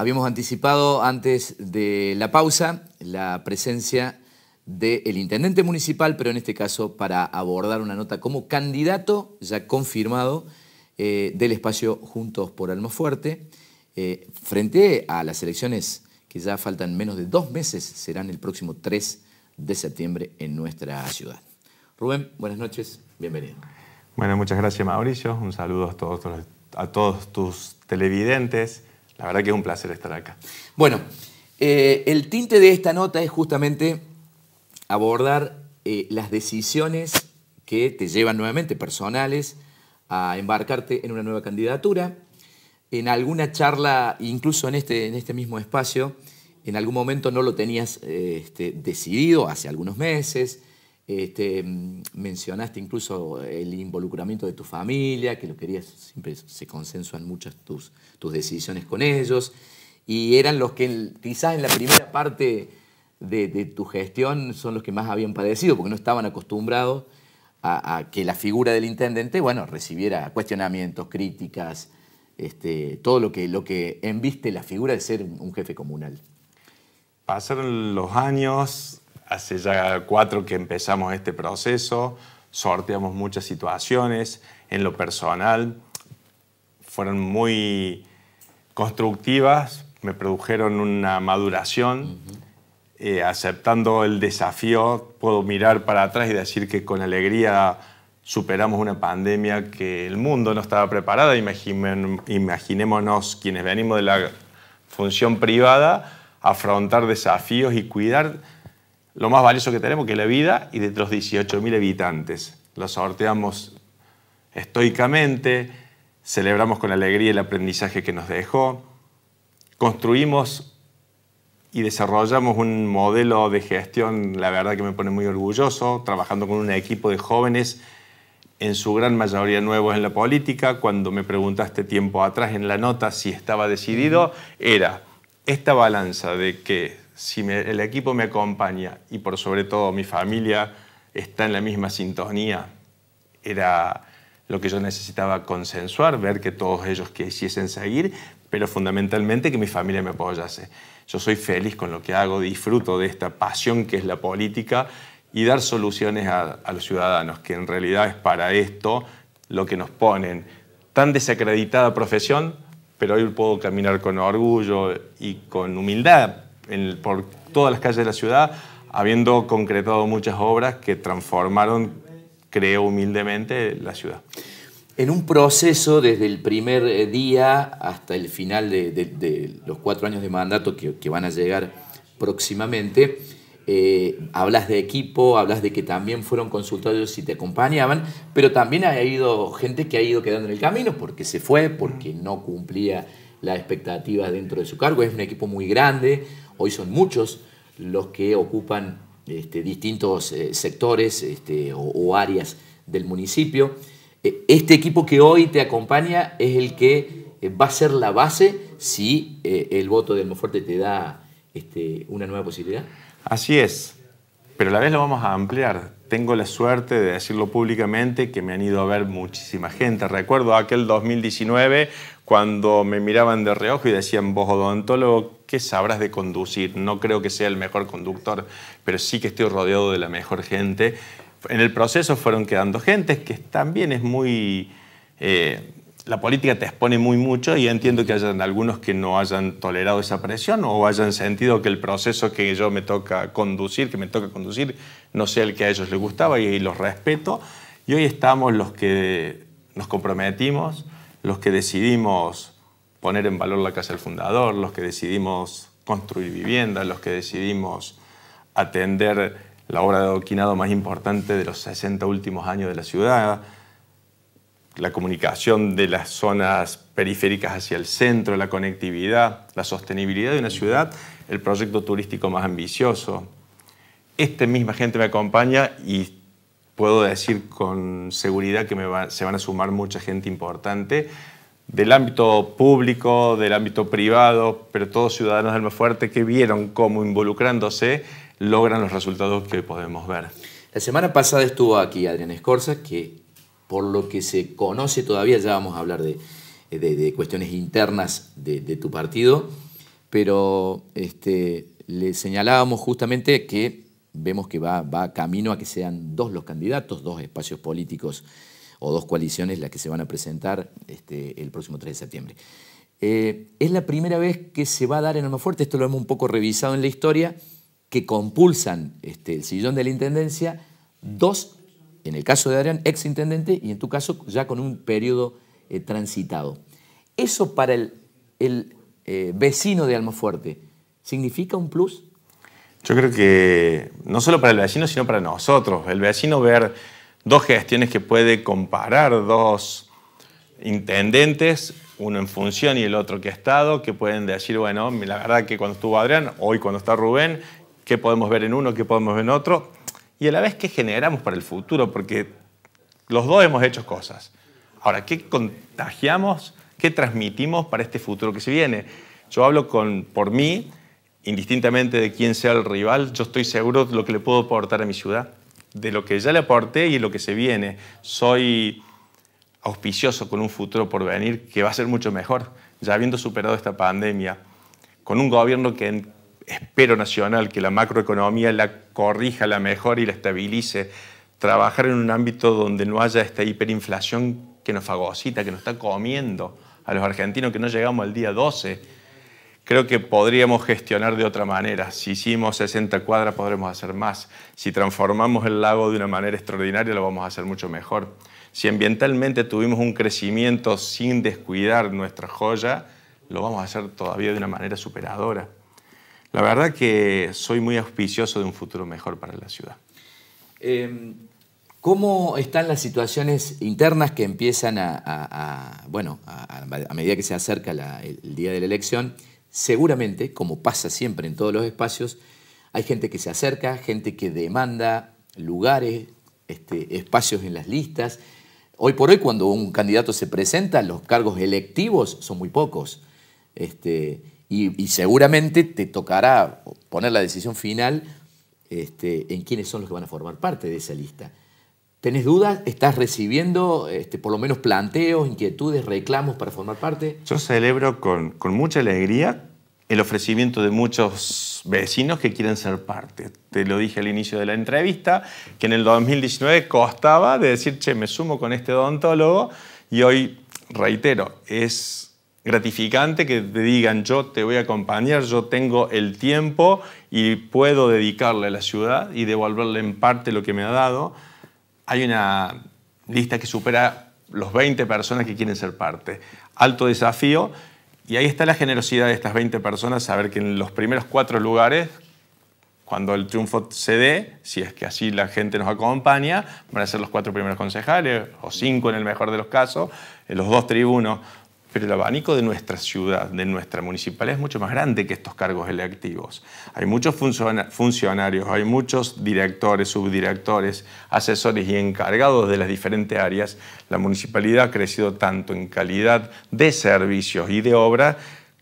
Habíamos anticipado antes de la pausa la presencia del intendente municipal, pero en este caso para abordar una nota como candidato ya confirmado eh, del espacio Juntos por Almafuerte, Fuerte. Eh, frente a las elecciones que ya faltan menos de dos meses, serán el próximo 3 de septiembre en nuestra ciudad. Rubén, buenas noches, bienvenido. Bueno, muchas gracias Mauricio, un saludo a todos tus televidentes. La verdad que es un placer estar acá. Bueno, eh, el tinte de esta nota es justamente abordar eh, las decisiones que te llevan nuevamente personales a embarcarte en una nueva candidatura. En alguna charla, incluso en este, este mismo espacio, en algún momento no lo tenías eh, este, decidido hace algunos meses, este, mencionaste incluso el involucramiento de tu familia, que lo querías, siempre se consensuan muchas tus, tus decisiones con ellos, y eran los que quizás en la primera parte de, tu gestión son los que más habían padecido, porque no estaban acostumbrados a, que la figura del intendente, bueno, recibiera cuestionamientos, críticas, este, todo lo que, lo que enviste la figura de ser un jefe comunal. Pasaron los años, hace ya cuatro que empezamos este proceso, sorteamos muchas situaciones, en lo personal fueron muy constructivas, me produjeron una maduración. Eh, aceptando el desafío, puedo mirar para atrás y decir que con alegría superamos una pandemia que el mundo no estaba preparada. imaginémonos quienes venimos de la función privada, afrontar desafíos y cuidar lo más valioso que tenemos, que es la vida, y de los 18.000 habitantes. Lo sorteamos estoicamente, celebramos con alegría el aprendizaje que nos dejó, construimos y desarrollamos un modelo de gestión, la verdad que me pone muy orgulloso, trabajando con un equipo de jóvenes, en su gran mayoría nuevos en la política. Cuando me preguntaste tiempo atrás en la nota si estaba decidido, era esta balanza de que si el equipo me acompaña y por sobre todo mi familia está en la misma sintonía, era lo que yo necesitaba consensuar, ver que todos ellos quisiesen seguir, pero fundamentalmente que mi familia me apoyase. Yo soy feliz con lo que hago, disfruto de esta pasión que es la política y dar soluciones a los ciudadanos, que en realidad es para esto lo que nos ponen. Tan desacreditada profesión, pero hoy puedo caminar con orgullo y con humildad, por todas las calles de la ciudad, habiendo concretado muchas obras que transformaron, creo humildemente, la ciudad. En un proceso desde el primer eh, día hasta el final de, los cuatro años de mandato que, van a llegar próximamente, eh, hablas de equipo, hablas de que también fueron consultados y te acompañaban, pero también ha habido gente que ha ido quedando en el camino porque se fue, porque no cumplía las expectativas dentro de su cargo. Es un equipo muy grande, Hoy son muchos los que ocupan este, distintos eh, sectores este, o, áreas del municipio. E, este equipo que hoy te acompaña es el que eh, va a ser la base si eh, el voto de Almofuerte te da este, una nueva posibilidad. Así es, pero a la vez lo vamos a ampliar. Tengo la suerte de decirlo públicamente que me han ido a ver muchísima gente. Recuerdo aquel 2019 cuando me miraban de reojo y decían, vos odontólogo, que sabrás de conducir. No creo que sea el mejor conductor, pero sí que estoy rodeado de la mejor gente. En el proceso fueron quedando gentes que también es muy... Eh, la política te expone muy mucho y entiendo que hayan algunos que no hayan tolerado esa presión o hayan sentido que el proceso que yo me toca conducir, que me toca conducir, no sea el que a ellos les gustaba y los respeto. Y hoy estamos los que nos comprometimos, los que decidimos poner en valor la casa del fundador, los que decidimos construir viviendas, los que decidimos atender la obra de adoquinado más importante de los 60 últimos años de la ciudad, la comunicación de las zonas periféricas hacia el centro, la conectividad, la sostenibilidad de una ciudad, el proyecto turístico más ambicioso. Esta misma gente me acompaña y puedo decir con seguridad que se van a sumar mucha gente importante del ámbito público, del ámbito privado, pero todos ciudadanos del más fuerte que vieron cómo involucrándose logran los resultados que podemos ver. La semana pasada estuvo aquí Adrián Escorza, que por lo que se conoce todavía, ya vamos a hablar de, cuestiones internas de, tu partido, pero este, le señalábamos justamente que vemos que va, va camino a que sean dos los candidatos, dos espacios políticos o dos coaliciones las que se van a presentar este, el próximo 3 de septiembre. Eh, es la primera vez que se va a dar en Almafuerte, esto lo hemos un poco revisado en la historia, que compulsan este, el sillón de la Intendencia dos, en el caso de Adrián, ex intendente, y en tu caso ya con un periodo eh, transitado. Eso para el, eh, vecino de Almafuerte, ¿significa un plus? Yo creo que no solo para el vecino, sino para nosotros. El vecino ver dos gestiones que puede comparar dos intendentes, uno en función y el otro que ha estado, que pueden decir, bueno, la verdad que cuando estuvo Adrián, hoy cuando está Rubén, ¿qué podemos ver en uno, qué podemos ver en otro? Y a la vez, ¿qué generamos para el futuro? Porque los dos hemos hecho cosas. Ahora, ¿qué contagiamos? ¿Qué transmitimos para este futuro que se viene? Yo hablo con, por mí, indistintamente de quién sea el rival, yo estoy seguro de lo que le puedo aportar a mi ciudad de lo que ya le aporté y lo que se viene. Soy auspicioso con un futuro por venir que va a ser mucho mejor, ya habiendo superado esta pandemia, con un gobierno que espero nacional, que la macroeconomía la corrija, la mejore y la estabilice, trabajar en un ámbito donde no haya esta hiperinflación que nos fagocita, que nos está comiendo a los argentinos que no llegamos al día 12 creo que podríamos gestionar de otra manera. Si hicimos 60 cuadras podremos hacer más. Si transformamos el lago de una manera extraordinaria lo vamos a hacer mucho mejor. Si ambientalmente tuvimos un crecimiento sin descuidar nuestra joya, lo vamos a hacer todavía de una manera superadora. La verdad que soy muy auspicioso de un futuro mejor para la ciudad. Em, ¿Cómo están las situaciones internas que empiezan a, bueno, a, medida que se acerca el día de la elección? seguramente, como pasa siempre en todos los espacios, hay gente que se acerca, gente que demanda lugares, este, espacios en las listas. Hoy por hoy, cuando un candidato se presenta, los cargos electivos son muy pocos. Este, y, seguramente te tocará poner la decisión final este, en quiénes son los que van a formar parte de esa lista. ¿Tenés dudas? ¿Estás recibiendo este, por lo menos planteos, inquietudes, reclamos para formar parte? Yo celebro con, mucha alegría el ofrecimiento de muchos vecinos que quieren ser parte. Te lo dije al inicio de la entrevista, que en el 2019 costaba de decir, che, me sumo con este odontólogo y hoy, reitero, es gratificante que te digan, yo te voy a acompañar, yo tengo el tiempo y puedo dedicarle a la ciudad y devolverle en parte lo que me ha dado hay una lista que supera los 20 personas que quieren ser parte. Alto desafío. Y ahí está la generosidad de estas 20 personas, saber que en los primeros cuatro lugares, cuando el triunfo se dé, si es que así la gente nos acompaña, van a ser los cuatro primeros concejales, o cinco en el mejor de los casos, en eh, los dos tribunos pero el abanico de nuestra ciudad, de nuestra municipalidad, es mucho más grande que estos cargos electivos. Hay muchos funcionarios, hay muchos directores, subdirectores, asesores y encargados de las diferentes áreas. La municipalidad ha crecido tanto en calidad de servicios y de obra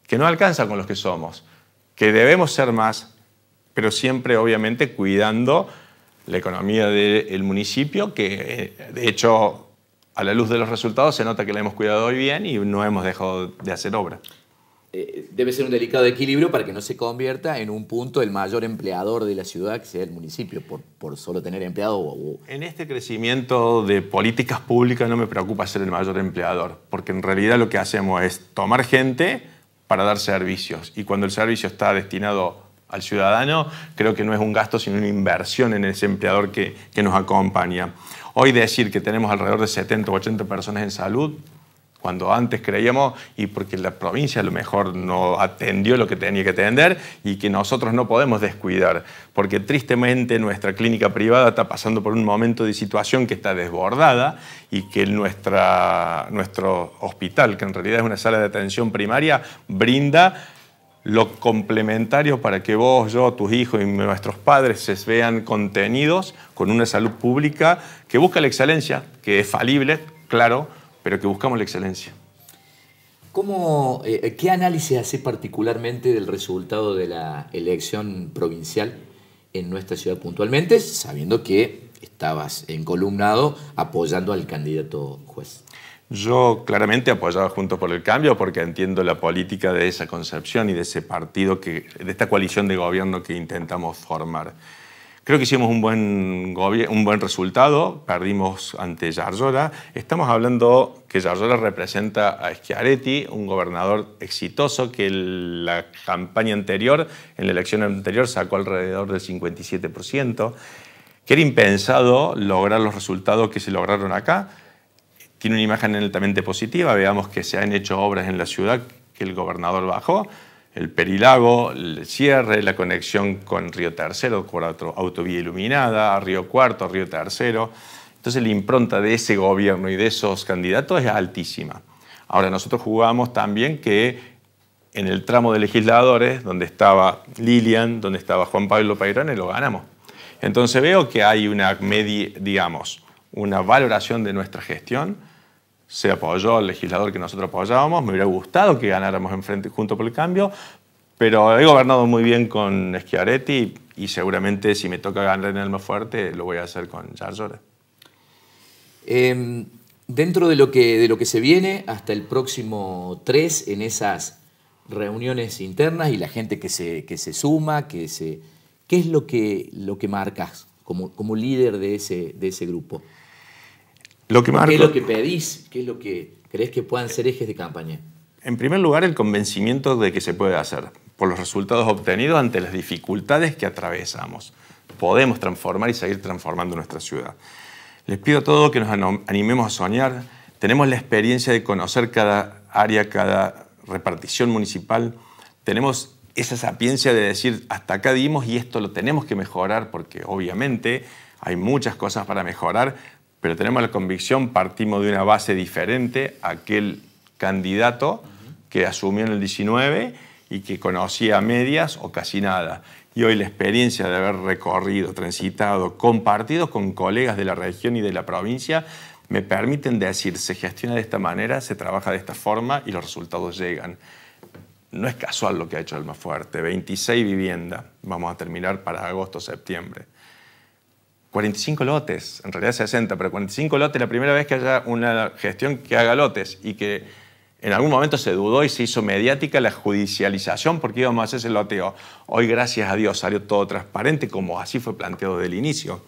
que no alcanza con los que somos, que debemos ser más, pero siempre obviamente cuidando la economía del municipio, que eh, de hecho a la luz de los resultados se nota que la hemos cuidado hoy bien y no hemos dejado de hacer obra. Eh, debe ser un delicado equilibrio para que no se convierta en un punto el mayor empleador de la ciudad que sea el municipio, por, solo tener empleado. En este crecimiento de políticas públicas no me preocupa ser el mayor empleador, porque en realidad lo que hacemos es tomar gente para dar servicios. Y cuando el servicio está destinado al ciudadano, creo que no es un gasto, sino una inversión en ese empleador que, que nos acompaña. Hoy decir que tenemos alrededor de 70 o 80 personas en salud, cuando antes creíamos, y porque la provincia a lo mejor no atendió lo que tenía que atender, y que nosotros no podemos descuidar, porque tristemente nuestra clínica privada está pasando por un momento de situación que está desbordada y que nuestra, nuestro hospital, que en realidad es una sala de atención primaria, brinda lo complementario para que vos, yo, tus hijos y nuestros padres se vean contenidos con una salud pública que busca la excelencia, que es falible, claro, pero que buscamos la excelencia. ¿Cómo, eh, ¿Qué análisis hace particularmente del resultado de la elección provincial en nuestra ciudad puntualmente, sabiendo que estabas en columnado apoyando al candidato juez? Yo claramente apoyaba Juntos por el Cambio porque entiendo la política de esa concepción y de ese partido, que, de esta coalición de gobierno que intentamos formar. Creo que hicimos un buen, un buen resultado, perdimos ante Yarzola. Estamos hablando que Yarzola representa a Schiaretti, un gobernador exitoso que en la campaña anterior, en la elección anterior, sacó alrededor del 57%, que era impensado lograr los resultados que se lograron acá tiene una imagen altamente positiva. Veamos que se han hecho obras en la ciudad que el gobernador bajó, el Perilago, el cierre, la conexión con Río Tercero, con autovía iluminada, Río Cuarto, Río Tercero. Entonces la impronta de ese gobierno y de esos candidatos es altísima. Ahora nosotros jugamos también que en el tramo de legisladores, donde estaba Lilian, donde estaba Juan Pablo Pairone, lo ganamos. Entonces veo que hay una media, digamos, una valoración de nuestra gestión. Se apoyó el legislador que nosotros apoyábamos. Me hubiera gustado que ganáramos en frente, junto por el cambio, pero he gobernado muy bien con Schiaretti y, seguramente si me toca ganar en el más fuerte lo voy a hacer con Charles em, dentro de lo, que, de lo que se viene hasta el próximo 3 en esas reuniones internas y la gente que se, que se suma, que se, ¿qué es lo que, lo que marcas como, líder de de ese grupo? que ¿Qué es lo que pedís? ¿Qué es lo que crees que puedan ser ejes de campaña? En primer lugar, el convencimiento de que se puede hacer por los resultados obtenidos ante las dificultades que atravesamos. Podemos transformar y seguir transformando nuestra ciudad. Les pido a todos que nos animemos a soñar. Tenemos la experiencia de conocer cada área, cada repartición municipal. Tenemos esa sapiencia de decir, hasta acá dimos y esto lo tenemos que mejorar porque obviamente hay muchas cosas para mejorar, pero tenemos la convicción, partimos de una base diferente a aquel candidato que asumió en el 19 y que conocía medias o casi nada. Y hoy la experiencia de haber recorrido, transitado, compartido con colegas de la región y de la provincia, me permiten decir, se gestiona de esta manera, se trabaja de esta forma y los resultados llegan. No es casual lo que ha hecho fuerte. 26 viviendas, vamos a terminar para agosto, septiembre. 45 lotes, en realidad 60, pero 45 lotes, la primera vez que haya una gestión que haga lotes y que en algún momento se dudó y se hizo mediática la judicialización porque íbamos a hacer ese loteo. Hoy, gracias a Dios, salió todo transparente como así fue planteado desde el inicio.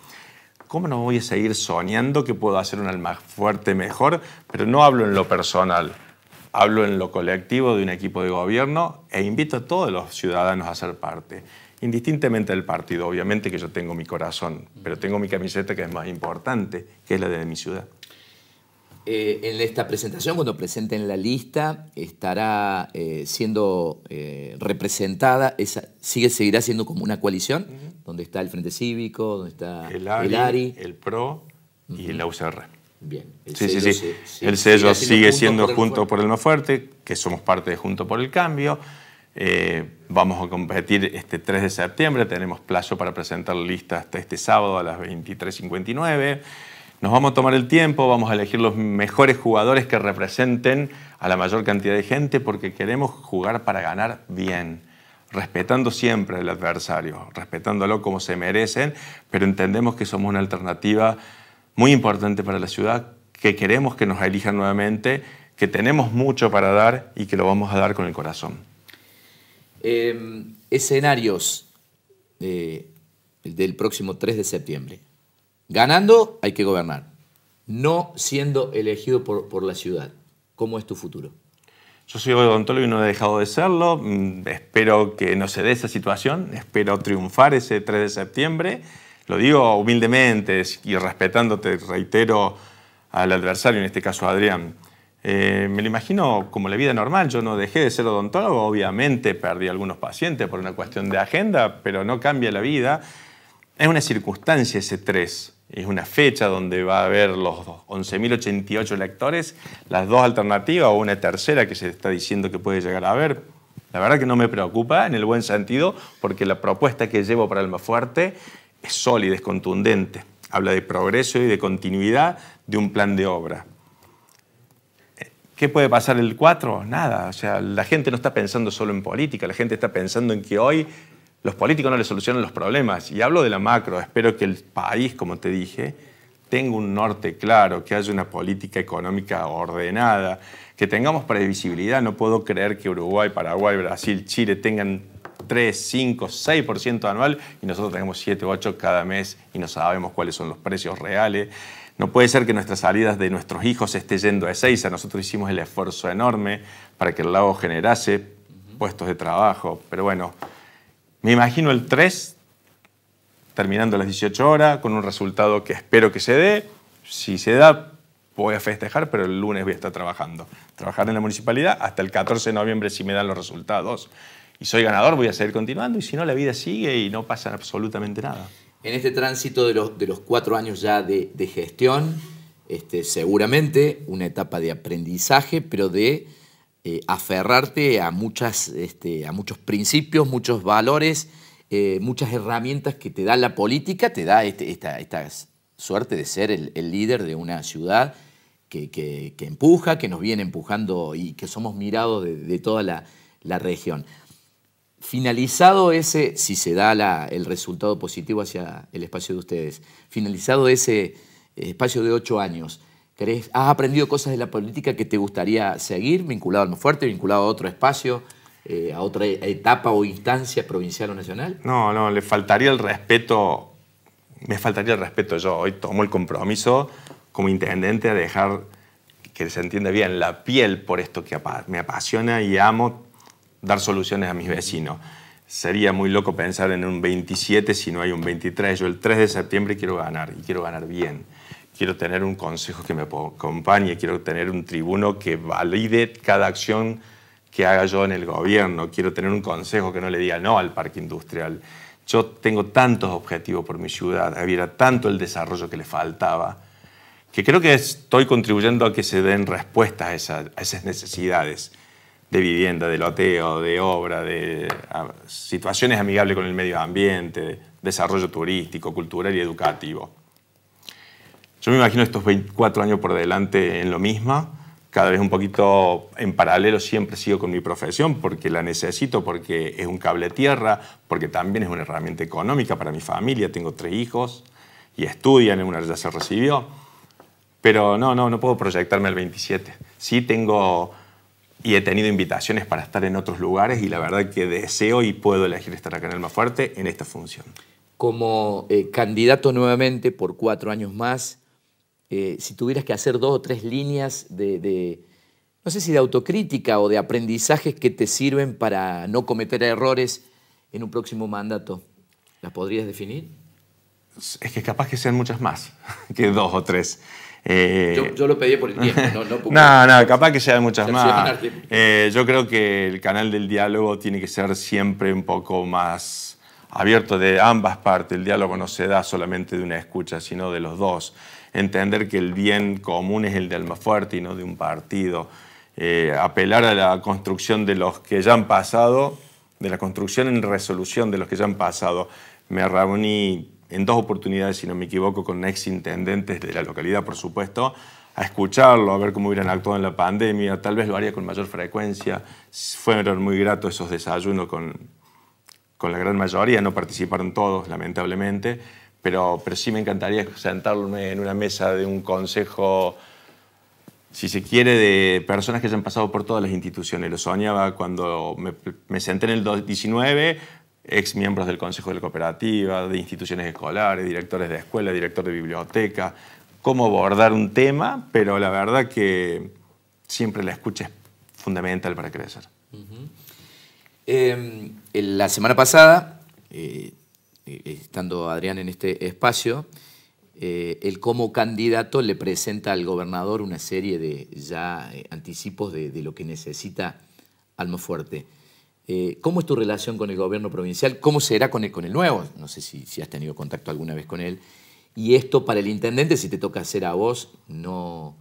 ¿Cómo no voy a seguir soñando que puedo hacer un alma fuerte mejor? Pero no hablo en lo personal, hablo en lo colectivo de un equipo de gobierno e invito a todos los ciudadanos a ser parte indistintamente del partido, obviamente que yo tengo mi corazón, pero tengo mi camiseta que es más importante, que es la de mi ciudad. Eh, en esta presentación, cuando presenten la lista, estará eh, siendo eh, representada, esa, sigue, seguirá siendo como una coalición, donde está el Frente Cívico, donde está el ARI, el, PRO y la UCR. Bien. El sí, sello sí, sí, El sello sigue siendo, por, junto por el Más Fuerte, que somos parte de Junto por el Cambio eh, vamos a competir este 3 de septiembre, tenemos plazo para presentar la lista hasta este sábado a las 23.59. Nos vamos a tomar el tiempo, vamos a elegir los mejores jugadores que representen a la mayor cantidad de gente porque queremos jugar para ganar bien, respetando siempre al adversario, respetándolo como se merecen, pero entendemos que somos una alternativa muy importante para la ciudad, que queremos que nos elijan nuevamente, que tenemos mucho para dar y que lo vamos a dar con el corazón. Em, escenarios eh, del próximo 3 de septiembre. Ganando hay que gobernar, no siendo elegido por, por la ciudad. ¿Cómo es tu futuro? Yo soy odontólogo y no he dejado de serlo. Mm, espero que no se dé esa situación. Espero triunfar ese 3 de septiembre. Lo digo humildemente y respetándote, reitero, al adversario, en este caso Adrián. Eh, me lo imagino como la vida normal. Yo no dejé de ser odontólogo, obviamente perdí algunos pacientes por una cuestión de agenda, pero no cambia la vida. Es una circunstancia ese 3. Es una fecha donde va a haber los 11.088 lectores, las dos alternativas o una tercera que se está diciendo que puede llegar a haber. La verdad que no me preocupa en el buen sentido porque la propuesta que llevo para Almafuerte Fuerte es sólida, es contundente. Habla de progreso y de continuidad de un plan de obra. ¿Qué puede pasar el 4? Nada. O sea, la gente no está pensando solo en política, la gente está pensando en que hoy los políticos no le solucionan los problemas. Y hablo de la macro, espero que el país, como te dije, tenga un norte claro, que haya una política económica ordenada, que tengamos previsibilidad. No puedo creer que Uruguay, Paraguay, Brasil, Chile tengan 3, 5, 6% anual y nosotros tenemos 7 o 8 cada mes y no sabemos cuáles son los precios reales. No puede ser que nuestras salidas de nuestros hijos esté yendo a Ezeiza. Nosotros hicimos el esfuerzo enorme para que el lago generase puestos de trabajo. Pero bueno, me imagino el 3 terminando las 18 horas con un resultado que espero que se dé. Si se da, voy a festejar, pero el lunes voy a estar trabajando. Trabajar en la municipalidad hasta el 14 de noviembre si me dan los resultados. Y soy ganador, voy a seguir continuando. Y si no, la vida sigue y no pasa absolutamente nada en este tránsito de los, de los cuatro años ya de, gestión, este, seguramente una etapa de aprendizaje, pero de eh, aferrarte a, muchas, este, a muchos principios, muchos valores, eh, muchas herramientas que te da la política, te da este, esta, esta, suerte de ser el, líder de una ciudad que, empuja, que nos viene empujando y que somos mirados de, toda la, la región finalizado ese, si se da el resultado positivo hacia el espacio de ustedes, finalizado ese eh, espacio de ocho años, ¿has aprendido cosas de la política que te gustaría seguir, vinculado al más fuerte, vinculado a otro espacio? Eh, a otra etapa o instancia provincial o nacional? No, no, le faltaría el respeto, me faltaría el respeto yo. Hoy tomo el compromiso como intendente a dejar que se entienda bien la piel por esto que me apasiona y amo dar soluciones a mis vecinos. Sería muy loco pensar en un 27 si no hay un 23. Yo el 3 de septiembre quiero ganar y quiero ganar bien. Quiero tener un consejo que me acompañe, quiero tener un tribuno que valide cada acción que haga yo en el gobierno, quiero tener un consejo que no le diga no al parque industrial. Yo tengo tantos objetivos por mi ciudad, había tanto el desarrollo que le faltaba, que creo que estoy contribuyendo a que se den respuestas a esas, necesidades de vivienda, de loteo, de obra, de situaciones amigables con el medio ambiente, desarrollo turístico, cultural y educativo. Yo me imagino estos 24 años por delante en lo mismo, cada vez un poquito en paralelo siempre sigo con mi profesión porque la necesito, porque es un cable tierra, porque también es una herramienta económica para mi familia, tengo tres hijos y estudian, una ya se recibió, pero no, no, no puedo proyectarme al 27. Sí tengo y he tenido invitaciones para estar en otros lugares y la verdad que deseo y puedo elegir estar acá en el más fuerte en esta función. Como eh, candidato nuevamente por cuatro años más, eh, si tuvieras que hacer dos o tres líneas de, de, no sé si de autocrítica o de aprendizajes que te sirven para no cometer errores en un próximo mandato, ¿las podrías definir? Es que capaz que sean muchas más que dos o tres. Eh, yo, lo pedí por el tiempo, no, no, no, no, capaz que sean muchas más. Eh, yo creo que el canal del diálogo tiene que ser siempre un poco más abierto de ambas partes. El diálogo no se da solamente de una escucha, sino de los dos. Entender que el bien común es el de fuerte y no de un partido. Eh, apelar a la construcción de los que ya han pasado, de la construcción en resolución de los que ya han pasado. Me reuní en dos oportunidades, si no me equivoco, con ex intendentes de la localidad, por supuesto, a escucharlo, a ver cómo hubieran actuado en la pandemia, tal vez lo haría con mayor frecuencia. Fueron muy gratos esos desayunos con, con la gran mayoría, no participaron todos, lamentablemente, pero, pero sí me encantaría sentarme en una mesa de un consejo, si se quiere, de personas que hayan pasado por todas las instituciones. Lo soñaba cuando me, senté en el 2019 ex miembros del Consejo de la Cooperativa, de instituciones escolares, directores de escuela, director de biblioteca, cómo abordar un tema, pero la verdad que siempre la escucha es fundamental para crecer. Em, la semana pasada, eh, eh, estando Adrián en este espacio, él eh, como candidato le presenta al gobernador una serie de ya anticipos de, lo que necesita Almofuerte. Fuerte. Eh, ¿Cómo es tu relación con el gobierno provincial? ¿Cómo será con el, con el nuevo? No sé si, si, has tenido contacto alguna vez con él. Y esto para el intendente, si te toca hacer a vos, no,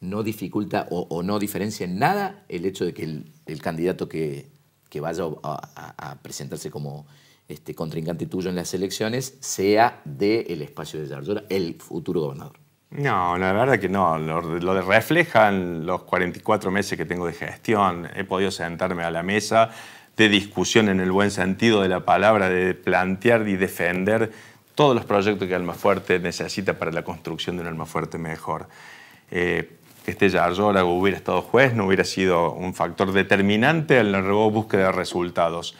no dificulta o, no diferencia en nada el hecho de que el, candidato que, que vaya a, presentarse como este, contrincante tuyo en las elecciones sea del El espacio de Yardora, el futuro gobernador. No, la verdad que no. Lo, lo, reflejan los 44 meses que tengo de gestión. He podido sentarme a la mesa de discusión en el buen sentido de la palabra, de plantear y defender todos los proyectos que Almafuerte necesita para la construcción de un Almafuerte mejor. Eh, que este Yarlora hubiera estado juez no hubiera sido un factor determinante en la búsqueda de resultados.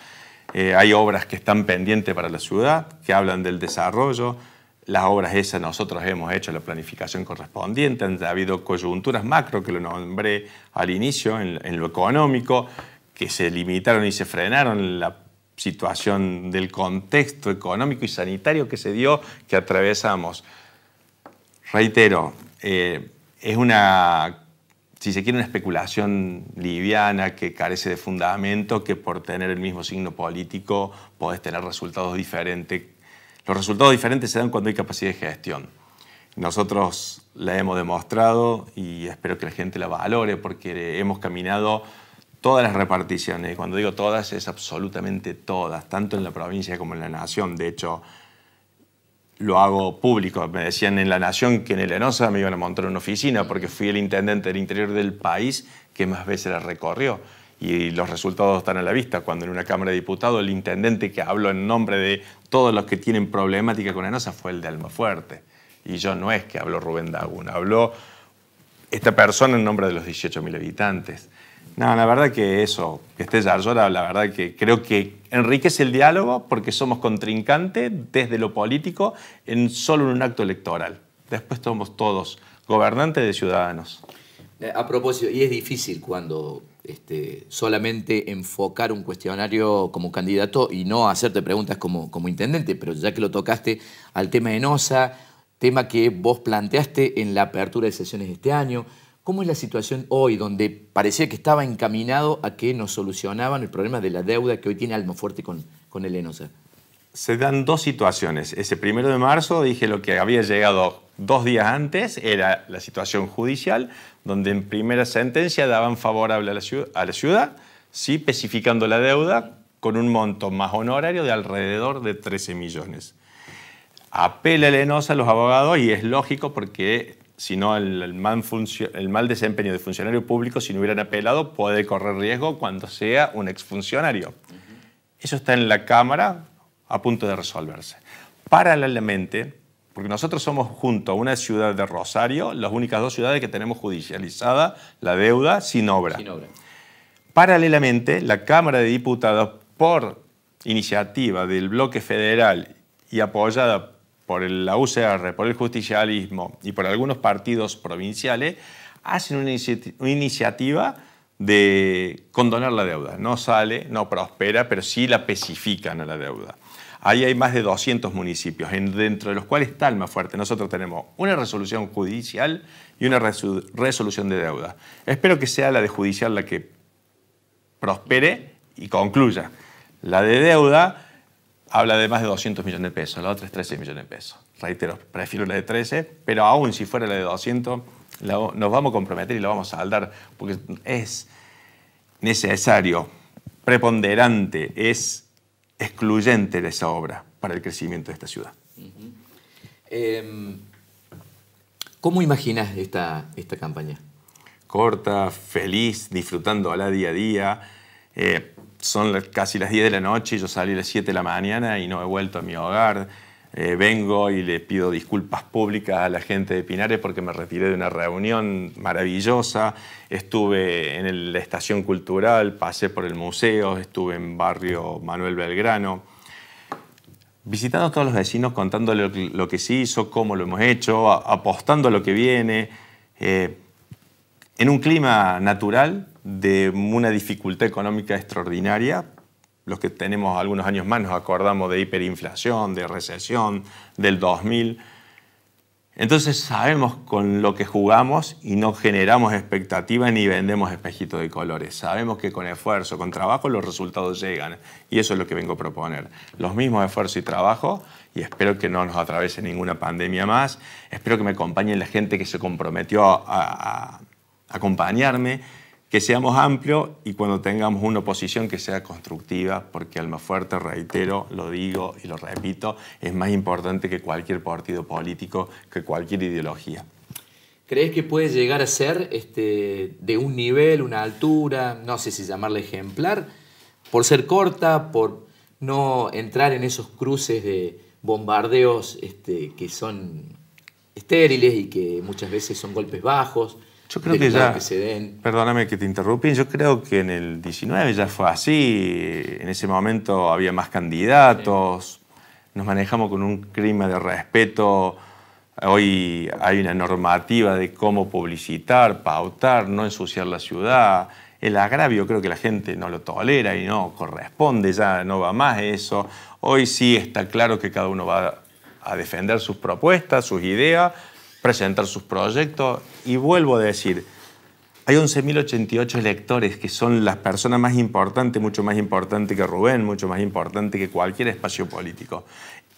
Eh, hay obras que están pendientes para la ciudad, que hablan del desarrollo. Las obras esas nosotros hemos hecho la planificación correspondiente. Ha habido coyunturas macro, que lo nombré al inicio, en lo económico que se limitaron y se frenaron la situación del contexto económico y sanitario que se dio, que atravesamos. Reitero, eh, es una, si se quiere, una especulación liviana que carece de fundamento, que por tener el mismo signo político podés tener resultados diferentes. Los resultados diferentes se dan cuando hay capacidad de gestión. Nosotros la hemos demostrado y espero que la gente la valore porque hemos caminado todas las reparticiones, y cuando digo todas es absolutamente todas, tanto en la provincia como en la nación, de hecho lo hago público, me decían en la nación que en el ENOSA me iban a montar una oficina porque fui el intendente del interior del país que más veces la recorrió y los resultados están a la vista, cuando en una Cámara de Diputados el intendente que habló en nombre de todos los que tienen problemática con ENOSA fue el de Almafuerte. Y yo no es que habló Rubén Daguna, habló esta persona en nombre de los 18.000 habitantes. No, la verdad que eso, que estés Yarlora, la verdad que creo que enriquece el diálogo porque somos contrincantes desde lo político en solo un acto electoral. Después somos todos gobernantes de ciudadanos. Eh, a propósito, y es difícil cuando este, solamente enfocar un cuestionario como candidato y no hacerte preguntas como, como intendente, pero ya que lo tocaste al tema de NOSA, tema que vos planteaste en la apertura de sesiones de este año, ¿Cómo es la situación hoy, donde parecía que estaba encaminado a que nos solucionaban el problema de la deuda que hoy tiene Almofuerte con, con el ENOSA? Se dan dos situaciones. Ese primero de marzo dije lo que había llegado dos días antes, era la situación judicial, donde en primera sentencia daban favorable a la ciudad, sí, especificando la deuda con un monto más honorario de alrededor de 13 millones. Apela el a los abogados y es lógico porque sino el, el, mal desempeño de funcionario público, si no hubieran apelado, puede correr riesgo cuando sea un exfuncionario. Eso está en la Cámara a punto de resolverse. Paralelamente, porque nosotros somos junto a una ciudad de Rosario, las únicas dos ciudades que tenemos judicializada la deuda sin obra. Sin obra. Paralelamente, la Cámara de Diputados, por iniciativa del bloque federal y apoyada por la UCR, por el justicialismo y por algunos partidos provinciales, hacen una, iniciativa de condonar la deuda. No sale, no prospera, pero sí la especifican a la deuda. Ahí hay más de 200 municipios, dentro de los cuales está el más fuerte. Nosotros tenemos una resolución judicial y una resolución de deuda. Espero que sea la de judicial la que prospere y concluya. La de deuda habla de más de 200 millones de pesos, la otra es 13 millones de pesos. Reitero, prefiero la de 13, pero aún si fuera la de 200, nos vamos a comprometer y la vamos a saldar, porque es necesario, preponderante, es excluyente de esa obra para el crecimiento de esta ciudad. Em, ¿Cómo imaginas esta, esta campaña? Corta, feliz, disfrutando a la día a día. Eh, son casi las 10 de la noche, yo salí a las 7 de la mañana y no he vuelto a mi hogar. Eh, vengo y le pido disculpas públicas a la gente de Pinares porque me retiré de una reunión maravillosa. Estuve en la estación cultural, pasé por el museo, estuve en barrio Manuel Belgrano. Visitando a todos los vecinos, contándole lo que, sí se hizo, cómo lo hemos hecho, apostando a lo que viene. Eh, en un clima natural de una dificultad económica extraordinaria, los que tenemos algunos años más nos acordamos de hiperinflación, de recesión, del 2000. Entonces sabemos con lo que jugamos y no generamos expectativas ni vendemos espejitos de colores. Sabemos que con esfuerzo, con trabajo, los resultados llegan. Y eso es lo que vengo a proponer. Los mismos esfuerzos y trabajo. Y espero que no nos atravese ninguna pandemia más. Espero que me acompañe la gente que se comprometió a, acompañarme, que seamos amplios y cuando tengamos una oposición que sea constructiva, porque fuerte, reitero, lo digo y lo repito, es más importante que cualquier partido político, que cualquier ideología. ¿Crees que puede llegar a ser este, de un nivel, una altura, no sé si llamarla ejemplar, por ser corta, por no entrar en esos cruces de bombardeos este, que son estériles y que muchas veces son golpes bajos? Yo creo que ya. Perdóname que te interrumpí. Yo creo que en el 19 ya fue así. En ese momento había más candidatos. Nos manejamos con un clima de respeto. Hoy hay una normativa de cómo publicitar, pautar, no ensuciar la ciudad. El agravio creo que la gente no lo tolera y no corresponde, ya no va más eso. Hoy sí está claro que cada uno va a defender sus propuestas, sus ideas, presentar sus proyectos. Y vuelvo a decir, hay 11.088 electores que son las personas más importantes, mucho más importantes que Rubén, mucho más importante que cualquier espacio político.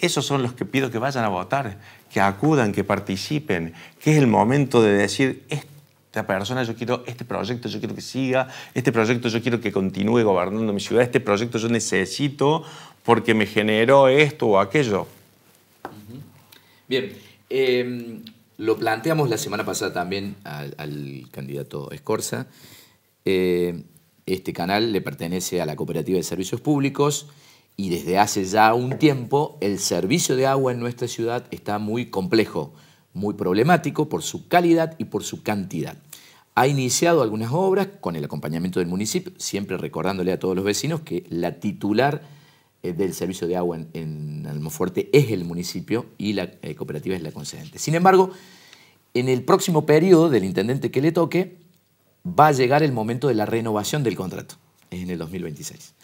Esos son los que pido que vayan a votar, que acudan, que participen, que es el momento de decir, esta persona yo quiero, este proyecto yo quiero que siga, este proyecto yo quiero que continúe gobernando mi ciudad, este proyecto yo necesito porque me generó esto o aquello. Bien, em, lo planteamos la semana pasada también al, candidato Escorza. Eh, este canal le pertenece a la Cooperativa de Servicios Públicos y desde hace ya un tiempo el servicio de agua en nuestra ciudad está muy complejo, muy problemático por su calidad y por su cantidad. Ha iniciado algunas obras con el acompañamiento del municipio, siempre recordándole a todos los vecinos que la titular eh, del servicio de agua en, en Almofuerte es el municipio y la eh, cooperativa es la concedente. Sin embargo, en el próximo periodo del intendente que le toque, va a llegar el momento de la renovación del contrato, en el 2026.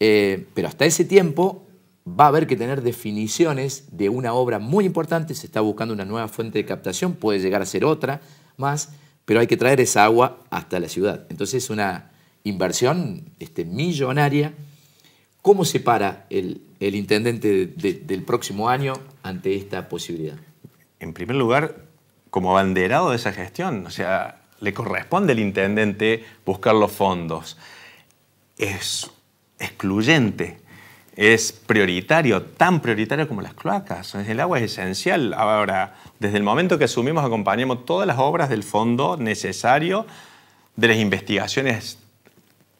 Eh, pero hasta ese tiempo va a haber que tener definiciones de una obra muy importante, se está buscando una nueva fuente de captación, puede llegar a ser otra más, pero hay que traer esa agua hasta la ciudad. Entonces es una inversión este, millonaria. ¿Cómo se para el, el intendente del próximo año ante esta posibilidad? En primer lugar, como abanderado de esa gestión, o sea, le corresponde al intendente buscar los fondos. Es excluyente, es prioritario, tan prioritario como las cloacas. El agua es esencial. Ahora, desde el momento que asumimos, acompañamos todas las obras del fondo necesario de las investigaciones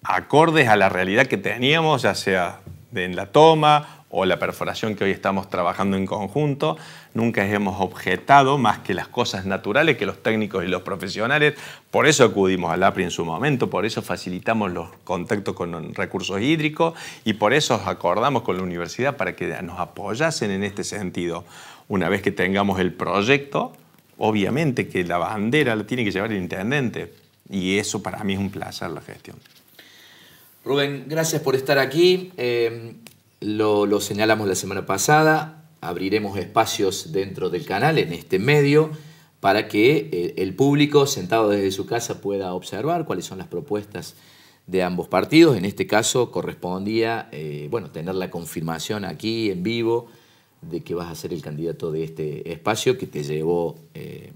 acordes a la realidad que teníamos, ya sea de en la toma o la perforación que hoy estamos trabajando en conjunto. Nunca hemos objetado más que las cosas naturales que los técnicos y los profesionales. Por eso acudimos al APRI en su momento, por eso facilitamos los contactos con recursos hídricos y por eso acordamos con la universidad para que nos apoyasen en este sentido. Una vez que tengamos el proyecto, obviamente que la bandera la tiene que llevar el intendente y eso para mí es un placer la gestión. Rubén, gracias por estar aquí. Em, lo, señalamos la semana pasada, abriremos espacios dentro del canal, en este medio, para que eh, el público sentado desde su casa pueda observar cuáles son las propuestas de ambos partidos. En este caso correspondía eh, bueno, tener la confirmación aquí en vivo de que vas a ser el candidato de este espacio que te llevó eh,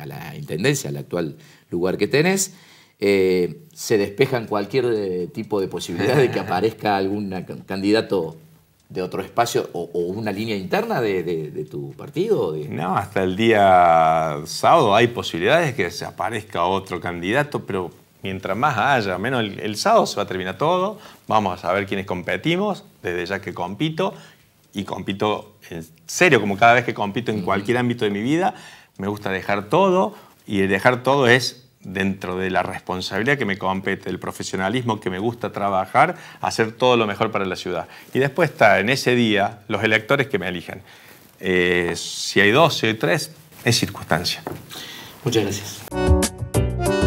a la Intendencia, al actual lugar que tenés. Eh, se despejan cualquier eh, tipo de posibilidad de que aparezca algún candidato de otro espacio o, una línea interna de, tu partido? No, hasta el día sábado hay posibilidades de que se aparezca otro candidato, pero mientras más haya, menos el, sábado se va a terminar todo, vamos a ver quiénes competimos, desde ya que compito, y compito en serio, como cada vez que compito en cualquier ámbito de mi vida, me gusta dejar todo, y dejar todo es dentro de la responsabilidad que me compete, el profesionalismo que me gusta trabajar, hacer todo lo mejor para la ciudad. Y después está en ese día los electores que me elijan eh, si hay dos, si hay tres, es circunstancia. Muchas gracias.